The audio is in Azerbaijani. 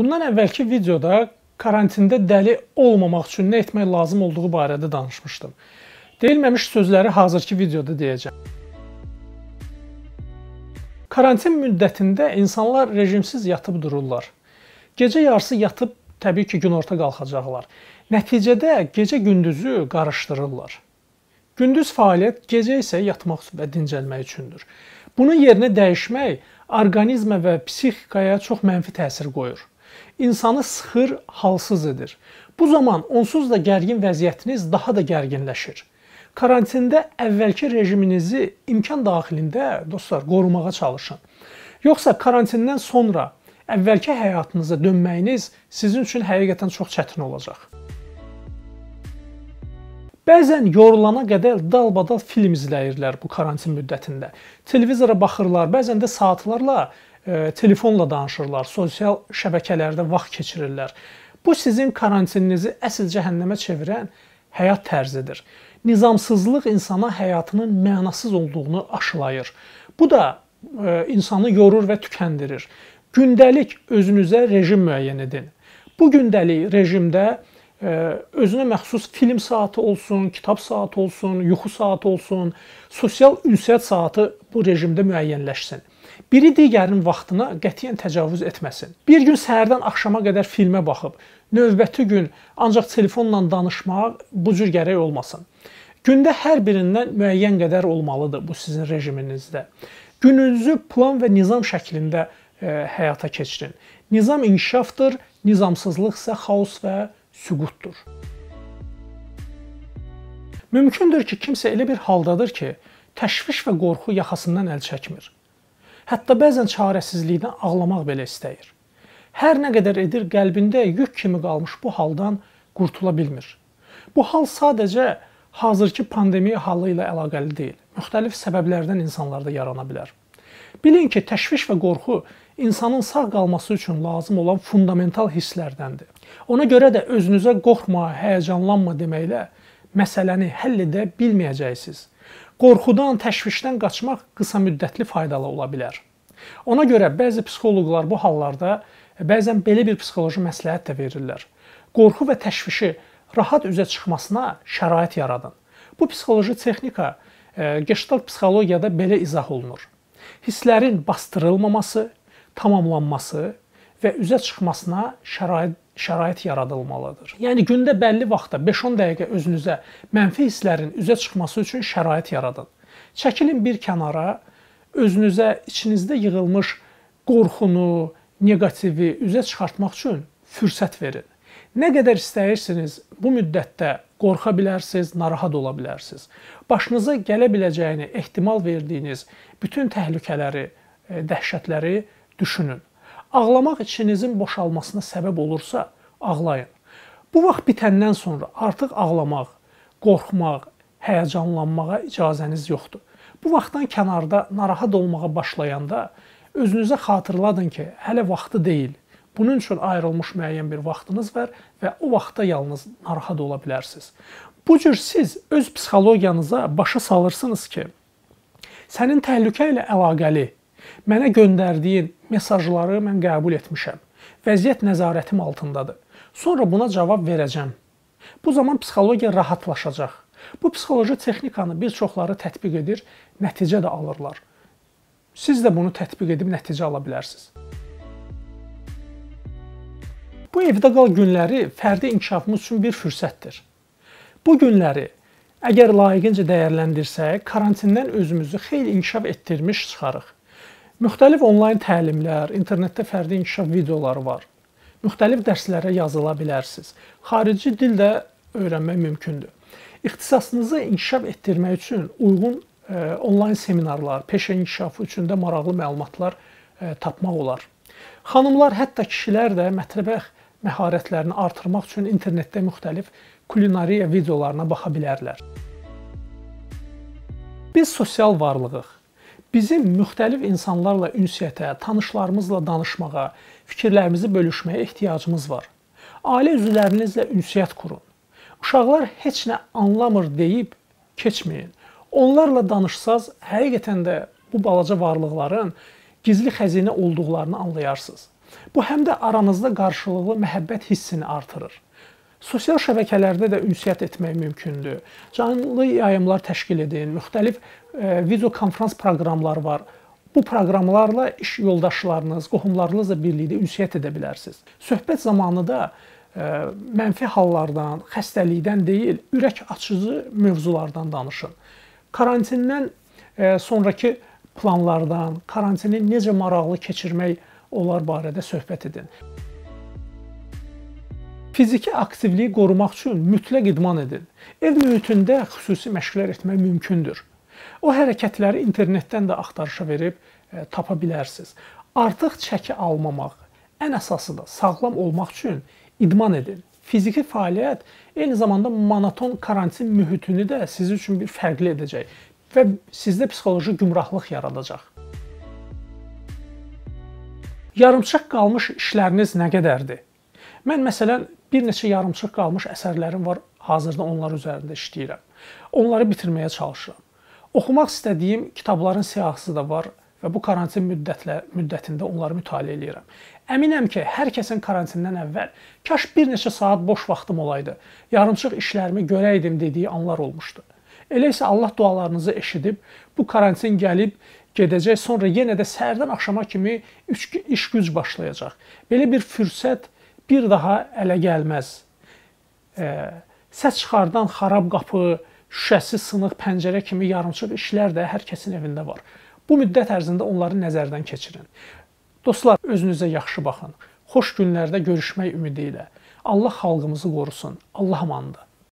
Bundan əvvəlki videoda karantində dəli olmamaq üçün nə etmək lazım olduğu barədə danışmışdım. Deyilməmiş sözləri hazırki videoda deyəcəm. Karantin müddətində insanlar rejimsiz yatıb dururlar. Gecə yarısı yatıb təbii ki, günorta qalxacaqlar. Nəticədə gecə-gündüzü qarışdırırlar. Gündüz fəaliyyət, gecə isə yatmaq və dincəlmək üçündür. Bunun yerinə dəyişmək orqanizmə və psixikaya çox mənfi təsir qoyur insanı sıxır, halsız edir. Bu zaman onsuz da gərgin vəziyyətiniz daha da gərginləşir. Karantində əvvəlki rejiminizi imkan daxilində dostlar qorumağa çalışın. Yoxsa karantindən sonra əvvəlki həyatınıza dönməyiniz sizin üçün həqiqətən çox çətin olacaq. Bəzən yorulana qədər dalbadal film izləyirlər bu karantin müddətində. Televizora baxırlar, bəzən də saatlarla E, telefonla danışırlar, sosial şəbəkələrdə vaxt keçirirlər. Bu sizin karantininizi əsl cəhənnəmə çevirən həyat tərzidir. Nizamsızlıq insana həyatının mənasız olduğunu aşılayır. Bu da e, insanı yorur və tükəndirir. Gündəlik özünüzə rejim müəyyən edin. Bu gündəlik rejimdə e, özünə məxsus film saatı olsun, kitab saatı olsun, yuxu saatı olsun, sosial ünsiyyət saatı bu rejimdə müəyyənləşsin. Biri digərinin vaxtına qətiyyən təcavüz etməsin. Bir gün səhərdən axşama qədər filmə baxıb, növbəti gün ancaq telefonla danışmaq bu cür gərək olmasın. Gündə hər birindən müəyyən qədər olmalıdır bu sizin rejiminizdə. Gününüzü plan və nizam şəklində ə, e, həyata keçirin. Nizam inkişafdır, nizamsızlıq isə xaos və süqutdur. Mümkündür ki, kimsə elə bir haldadır ki, təşviş və qorxu yaxasından əl çəkmir. Hətta bəzən çarəsizlikdən ağlamaq belə istəyir. Hər nə qədər edir, qəlbində yük kimi qalmış bu haldan qurtula bilmir. Bu hal sadəcə hazırki pandemiya halı ilə əlaqəli deyil. Müxtəlif səbəblərdən insanlarda yarana bilər. Bilin ki, təşviş və qorxu insanın sağ qalması üçün lazım olan fundamental hisslərdəndir. Ona görə də özünüzə qorxma, həyəcanlanma deməklə məsələni həll edə bilməyəcəksiniz. Qorxudan, təşvişdən qaçmaq qısa müddətli faydalı ola bilər. Ona görə bəzi psixoloqlar bu hallarda e, bəzən belə bir psixoloji məsləhət də verirlər. Qorxu və təşvişi rahat üzə çıxmasına şərait yaradın. Bu psixoloji texnika e, gestalt psixologiyada belə izah olunur. Hisslərin bastırılmaması, tamamlanması və üzə çıxmasına şərait şərait yaradılmalıdır. Yəni gündə bəlli vaxtda 5-10 dəqiqə özünüzə mənfi hisslərin üzə çıxması üçün şərait yaradın. Çəkilin bir kənara, özünüzə içinizdə yığılmış qorxunu, neqativi üzə çıxartmaq üçün fürsət verin. Nə qədər istəyirsiniz, bu müddətdə qorxa bilərsiniz, narahat ola bilərsiniz. Başınıza gələ biləcəyini ehtimal verdiyiniz bütün təhlükələri, e, dəhşətləri düşünün. Ağlamaq içinizin boşalmasına səbəb olursa, ağlayın. Bu vaxt bitəndən sonra artıq ağlamaq, qorxmaq, həyəcanlanmağa icazəniz yoxdur. Bu vaxtdan kənarda narahat olmağa başlayanda özünüzə xatırladın ki, hələ vaxtı deyil. Bunun üçün ayrılmış müəyyən bir vaxtınız var və o vaxtda yalnız narahat ola bilərsiniz. Bu cür siz öz psixologiyanıza başa salırsınız ki, sənin təhlükə ilə əlaqəli mənə göndərdiyin mesajları mən qəbul etmişəm. Vəziyyət nəzarətim altındadır. Sonra buna cavab verəcəm. Bu zaman psixologiya rahatlaşacaq. Bu psixoloji texnikanı bir çoxları tətbiq edir, nəticə də alırlar. Siz də bunu tətbiq edib nəticə ala bilərsiniz. Bu evdə qal günləri fərdi inkişafımız üçün bir fürsətdir. Bu günləri əgər layiqincə dəyərləndirsək, karantindən özümüzü xeyli inkişaf etdirmiş çıxarıq. Müxtəlif onlayn təlimlər, internetdə fərdi inkişaf videoları var. Müxtəlif dərslərə yazıla bilərsiniz. Xarici dil də öyrənmək mümkündür. İxtisasınızı inkişaf etdirmək üçün uyğun e, onlayn seminarlar, peşə inkişafı üçün də maraqlı məlumatlar e, tapmaq olar. Xanımlar, hətta kişilər də mətləbə məharətlərini artırmaq üçün internetdə müxtəlif kulinariya videolarına baxa bilərlər. Biz sosial varlığıq bizim müxtəlif insanlarla ünsiyyətə, tanışlarımızla danışmağa, fikirlərimizi bölüşməyə ehtiyacımız var. Ailə üzvlərinizlə ünsiyyət qurun. Uşaqlar heç nə anlamır deyib keçməyin. Onlarla danışsaz, həqiqətən də bu balaca varlıqların gizli xəzinə olduqlarını anlayarsınız. Bu həm də aranızda qarşılıqlı məhəbbət hissini artırır. Sosial şəbəkələrdə də ünsiyyət etmək mümkündür. Canlı yayımlar təşkil edin, müxtəlif e, video konfrans proqramları var. Bu proqramlarla iş yoldaşlarınız, qohumlarınızla birlikdə ünsiyyət edə bilərsiniz. Söhbət zamanı da e, mənfi hallardan, xəstəlikdən deyil, ürək açıcı mövzulardan danışın. Karantindən e, sonrakı planlardan, karantini necə maraqlı keçirmək olar barədə söhbət edin. Fiziki aktivliyi qorumaq üçün mütləq idman edin. Ev mühitində xüsusi məşqlər etmək mümkündür. O hərəkətləri internetdən də axtarışa verib e, tapa bilərsiniz. Artıq çəki almamaq ən əsası da sağlam olmaq üçün idman edin. Fiziki fəaliyyət eyni zamanda monoton karantin mühitini də siz üçün bir fərqli edəcək və sizdə psixoloji gümrahlıq yaradacaq. Yarımçıq qalmış işləriniz nə qədərdir? Mən məsələn bir neçə yarımçıq qalmış əsərlərim var. Hazırda onlar üzərində işləyirəm. Onları bitirməyə çalışıram. Oxumaq istədiyim kitabların siyahısı da var və bu karantin müddətlə müddətində onları mütaliə eləyirəm. Əminəm ki, hər kəsin karantindən əvvəl kaş bir neçə saat boş vaxtım olaydı, yarımçıq işlərimi görəydim dediyi anlar olmuşdu. Elə isə Allah dualarınızı eşidib, bu karantin gəlib gedəcək, sonra yenə də səhərdən axşama kimi iş güc başlayacaq. Belə bir fürsət bir daha ələ gəlməz. Səs çıxardan xarab qapı, şüşəsi sınıq pəncərə kimi yarımçıq işlər də hər kəsin evində var. Bu müddət ərzində onları nəzərdən keçirin. Dostlar, özünüzə yaxşı baxın. Xoş günlərdə görüşmək ümidi ilə. Allah xalqımızı qorusun. Allah amandır.